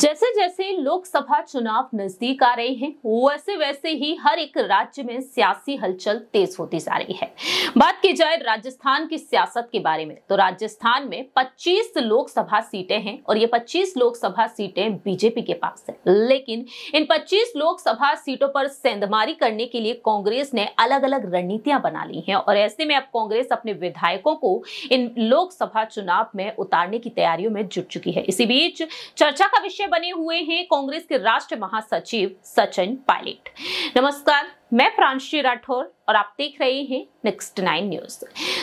जैसे जैसे लोकसभा चुनाव नजदीक आ रहे हैं वैसे वैसे ही हर एक राज्य में सियासी हलचल तेज होती जा रही है बात की जाए राजस्थान की सियासत के बारे में तो राजस्थान में 25 लोकसभा सीटें हैं और ये 25 लोकसभा सीटें बीजेपी के पास है लेकिन इन 25 लोकसभा सीटों पर सेंधमारी करने के लिए कांग्रेस ने अलग अलग रणनीतियां बना ली हैं और ऐसे में अब कांग्रेस अपने विधायकों को इन लोकसभा चुनाव में उतारने की तैयारियों में जुट चुकी है इसी बीच चर्चा का विषय बने हुए हुए हैं कांग्रेस के राष्ट्रीय महासचिव सचिन पायलट नमस्कार मैं प्रांशी राठौर और आप देख रहे हैं next nine news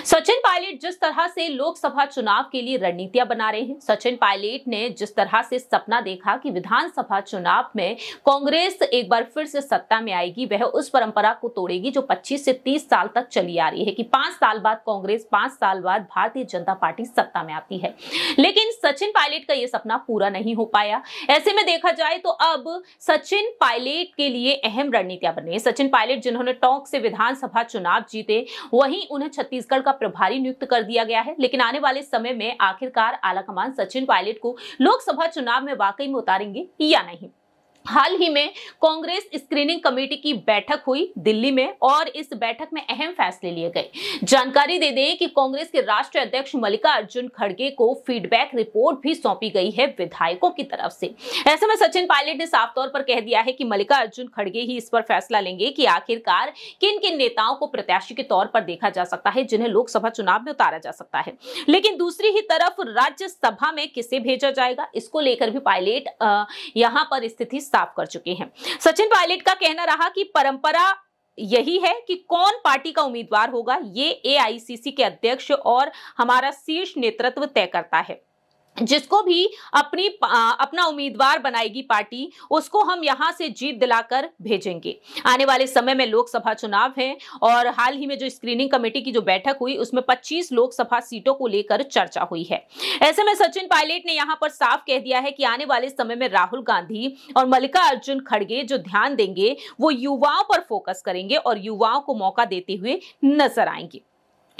Sachin Pilot जिस तरह से लोकसभा चुनाव के लिए रणनीतियां बना रहे हैं सचिन पायलट ने जिस तरह से सपना देखा कि विधानसभा चुनाव में कांग्रेस एक बार फिर से सत्ता में आएगी वह उस परंपरा को तोड़ेगी जो 25 से 30 साल तक चली आ रही है कि पांच साल बाद कांग्रेस पांच साल बाद भारतीय जनता पार्टी सत्ता में आती है लेकिन सचिन पायलट का यह सपना पूरा नहीं हो पाया ऐसे में देखा जाए तो अब सचिन पायलट के लिए अहम रणनीतियां बन रही है सचिन पायलट जिन्होंने टोंक से विधानसभा चुनाव जीते वहीं उन्हें छत्तीसगढ़ का प्रभारी नियुक्त कर दिया गया है लेकिन आने वाले समय में आखिरकार आलाकमान सचिन पायलट को लोकसभा चुनाव में वाकई में उतारेंगे या नहीं हाल ही में कांग्रेस स्क्रीनिंग कमेटी की बैठक हुई दिल्ली में और इस बैठक में अहम फैसले लिए गए जानकारी दे दें कि कांग्रेस के राष्ट्रीय अध्यक्ष मल्लिकार्जुन खड़गे को फीडबैक रिपोर्ट भी सौंपी गई है विधायकों की तरफ से ऐसे में सचिन पायलट ने साफ तौर पर कह दिया है कि मल्लिकार्जुन खड़गे ही इस पर फैसला लेंगे कि आखिरकार किन किन नेताओं को प्रत्याशी के तौर पर देखा जा सकता है जिन्हें लोकसभा चुनाव में उतारा जा सकता है लेकिन दूसरी ही तरफ राज्यसभा में किसे भेजा जाएगा इसको लेकर भी पायलट यहाँ पर स्थिति साफ कर चुके हैं सचिन पायलट का कहना रहा कि परंपरा यही है कि कौन पार्टी का उम्मीदवार होगा ये एआईसीसी के अध्यक्ष और हमारा शीर्ष नेतृत्व तय करता है जिसको भी अपनी अपना उम्मीदवार बनाएगी पार्टी उसको हम यहां से जीत दिलाकर भेजेंगे आने वाले समय में लोकसभा चुनाव है और हाल ही में जो स्क्रीनिंग कमेटी की जो बैठक हुई उसमें 25 लोकसभा सीटों को लेकर चर्चा हुई है ऐसे में सचिन पायलट ने यहां पर साफ कह दिया है कि आने वाले समय में राहुल गांधी और मल्लिका अर्जुन खड़गे जो ध्यान देंगे वो युवाओं पर फोकस करेंगे और युवाओं को मौका देते हुए नजर आएंगे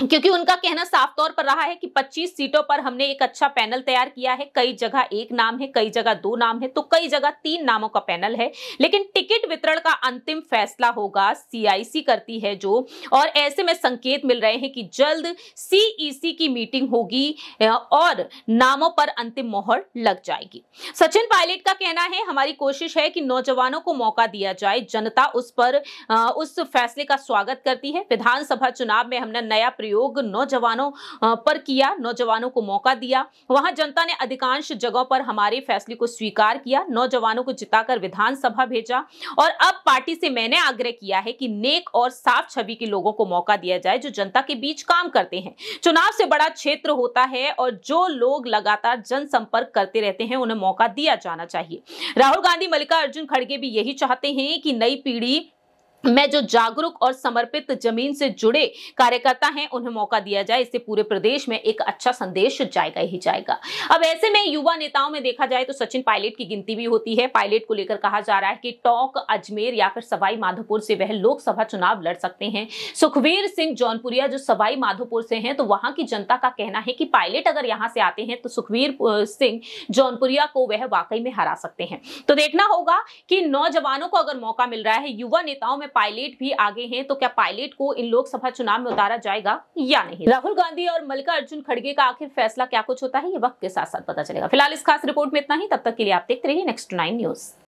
क्योंकि उनका कहना साफ तौर पर रहा है कि 25 सीटों पर हमने एक अच्छा पैनल तैयार किया है कई जगह एक नाम है कई जगह दो नाम है तो कई जगह तीन नामों का पैनल है लेकिन टिकट वितरण का अंतिम फैसला होगा सीआईसी करती है जो और ऐसे में संकेत मिल रहे हैं कि जल्द सीईसी e की मीटिंग होगी और नामों पर अंतिम मोहर लग जाएगी सचिन पायलट का कहना है हमारी कोशिश है कि नौजवानों को मौका दिया जाए जनता उस पर उस फैसले का स्वागत करती है विधानसभा चुनाव में हमने नया प्रयोग नौजवानों पर किया नौजवानों को मौका दिया वहां जनता ने अधिकांश जगहों पर हमारे फैसले को स्वीकार किया नौजवानों को जिताकर विधानसभा भेजा और अब पार्टी से मैंने आग्रह किया है कि नेक और साफ छवि के लोगों को मौका दिया जाए जो जनता के बीच काम करते हैं चुनाव से बड़ा क्षेत्र होता है और जो लोग लगातार जनसंपर्क करते रहते हैं उन्हें मौका दिया जाना चाहिए राहुल गांधी मल्लिकार्जुन खड़गे भी यही चाहते हैं कि नई पीढ़ी में जो जागरूक और समर्पित जमीन से जुड़े कार्यकर्ता हैं उन्हें मौका दिया जाए इससे पूरे प्रदेश में एक अच्छा संदेश जाएगा ही जाएगा अब ऐसे में युवा नेताओं में देखा जाए तो सचिन पायलट की गिनती भी होती है पायलट को लेकर कहा जा रहा है कि टोंक अजमेर या फिर सवाई माधोपुर से वह लोकसभा चुनाव लड़ सकते हैं सुखवीर सिंह जौनपुरिया जो सवाई माधोपुर से है तो वहां की जनता का कहना है कि पायलट अगर यहां से आते हैं तो सुखवीर सिंह जौनपुरिया को वह वाकई में हरा सकते हैं तो देखना होगा कि नौजवानों को अगर मौका मिल रहा है युवा नेताओं में में पायलट भी आगे हैं तो क्या पायलट को इन लोकसभा चुनाव में उतारा जाएगा या नहीं राहुल गांधी और मल्लिका अर्जुन खड़गे का आखिर फैसला क्या कुछ होता है ये वक्त के साथ साथ पता चलेगा फिलहाल इस खास रिपोर्ट में इतना ही तब तक के लिए आप देखते रहिए नेक्स्ट नाइन न्यूज